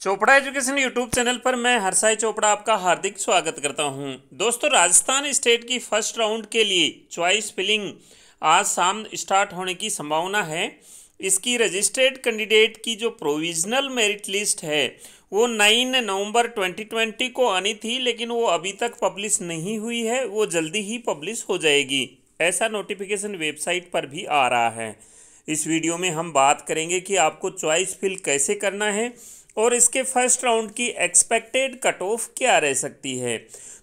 Chopra education YouTube channel पर मैं हरसाई चोपड़ा आपका हार्दिक स्वागत करता हूं दोस्तों राजस्थान स्टेट की फर्स्ट राउंड के लिए चॉइस फिलिंग आज शाम स्टार्ट होने की संभावना है इसकी रजिस्टर्ड कैंडिडेट की जो प्रोविजनल मेरिट लिस्ट है वो नाइन नवंबर 2020 को आनी थी लेकिन वो अभी तक पब्लिश नहीं हुई है वो जल्दी ही पब्लिश हो जाएगी ऐसा नोटिफिकेशन वेबसाइट पर भी आ रहा है इस वीडियो में हम बात करेंगे कि आपको चॉइस फिल कैसे करना है और इसके फर्स्ट राउंड की एक्सपेक्टेड कट ऑफ क्या रह सकती है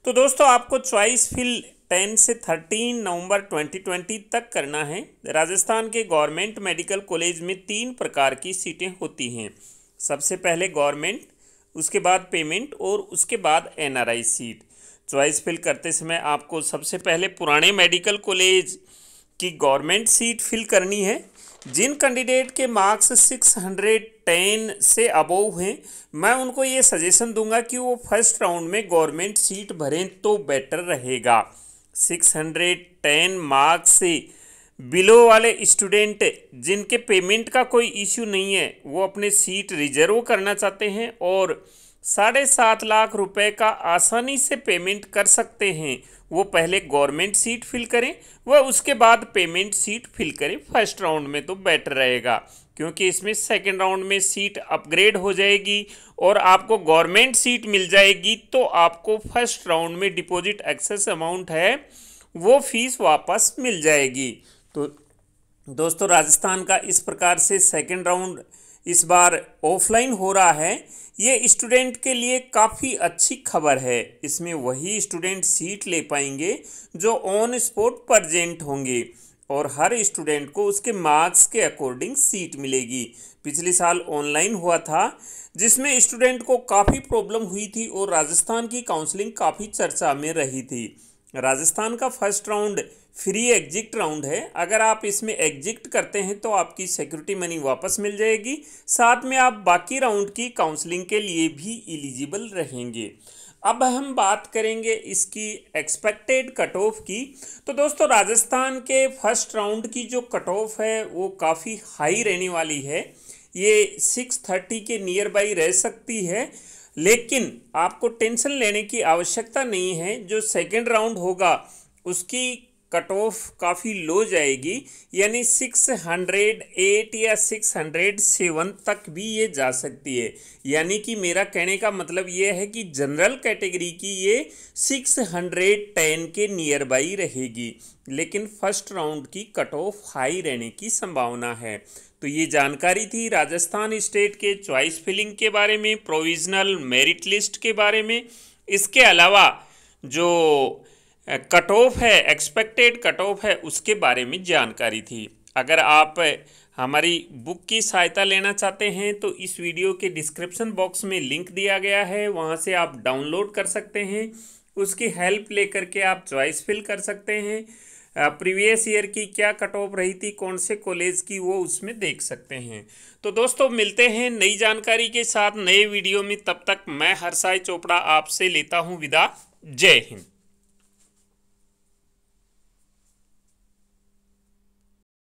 तो दोस्तों आपको चॉइस फिल टेन से थर्टीन नवंबर 2020 तक करना है राजस्थान के गवर्नमेंट मेडिकल कॉलेज में तीन प्रकार की सीटें होती हैं सबसे पहले गवर्नमेंट उसके बाद पेमेंट और उसके बाद एन सीट चॉइस फिल करते समय आपको सबसे पहले पुराने मेडिकल कॉलेज की गवर्नमेंट सीट फिल करनी है जिन कैंडिडेट के मार्क्स 600 टेन से अबोव हैं मैं उनको ये सजेशन दूंगा कि वो फर्स्ट राउंड में गवर्नमेंट सीट भरें तो बेटर रहेगा सिक्स हंड्रेड टेन मार्क्स से बिलो वाले स्टूडेंट जिनके पेमेंट का कोई इश्यू नहीं है वो अपने सीट रिजर्व करना चाहते हैं और साढ़े सात लाख रुपए का आसानी से पेमेंट कर सकते हैं वो पहले गवर्नमेंट सीट फिल करें व उसके बाद पेमेंट सीट फिल करें फर्स्ट राउंड में तो बेटर रहेगा क्योंकि इसमें सेकेंड राउंड में सीट अपग्रेड हो जाएगी और आपको गवर्नमेंट सीट मिल जाएगी तो आपको फर्स्ट राउंड में डिपॉजिट एक्सेस अमाउंट है वो फीस वापस मिल जाएगी तो दोस्तों राजस्थान का इस प्रकार से सेकेंड राउंड इस बार ऑफलाइन हो रहा है ये स्टूडेंट के लिए काफ़ी अच्छी खबर है इसमें वही स्टूडेंट सीट ले पाएंगे जो ऑन स्पॉट प्रजेंट होंगे और हर स्टूडेंट को उसके मार्क्स के अकॉर्डिंग सीट मिलेगी पिछले साल ऑनलाइन हुआ था जिसमें स्टूडेंट को काफ़ी प्रॉब्लम हुई थी और राजस्थान की काउंसलिंग काफ़ी चर्चा में रही थी राजस्थान का first round free exit round है अगर आप इसमें एग्जिट करते हैं तो आपकी सिक्योरिटी मनी वापस मिल जाएगी साथ में आप बाकी राउंड की काउंसलिंग के लिए भी एलिजिबल रहेंगे अब हम बात करेंगे इसकी एक्सपेक्टेड कट ऑफ की तो दोस्तों राजस्थान के फर्स्ट राउंड की जो कट ऑफ है वो काफ़ी हाई रहने वाली है ये सिक्स थर्टी के नियर बाई रह सकती है लेकिन आपको टेंशन लेने की आवश्यकता नहीं है जो सेकेंड राउंड होगा उसकी कट ऑफ काफ़ी लो जाएगी यानी 608 या 607 तक भी ये जा सकती है यानी कि मेरा कहने का मतलब ये है कि जनरल कैटेगरी की ये 610 के नियर बाई रहेगी लेकिन फर्स्ट राउंड की कट ऑफ हाई रहने की संभावना है तो ये जानकारी थी राजस्थान स्टेट के चॉइस फिलिंग के बारे में प्रोविजनल मेरिट लिस्ट के बारे में इसके अलावा जो कट ऑफ है एक्सपेक्टेड कट ऑफ है उसके बारे में जानकारी थी अगर आप हमारी बुक की सहायता लेना चाहते हैं तो इस वीडियो के डिस्क्रिप्शन बॉक्स में लिंक दिया गया है वहाँ से आप डाउनलोड कर सकते हैं उसकी हेल्प लेकर के आप चॉइस फिल कर सकते हैं प्रीवियस ईयर की क्या कट ऑफ रही थी कौन से कॉलेज की वो उसमें देख सकते हैं तो दोस्तों मिलते हैं नई जानकारी के साथ नए वीडियो में तब तक मैं हर्षाई चोपड़ा आपसे लेता हूँ विदा जय हिंद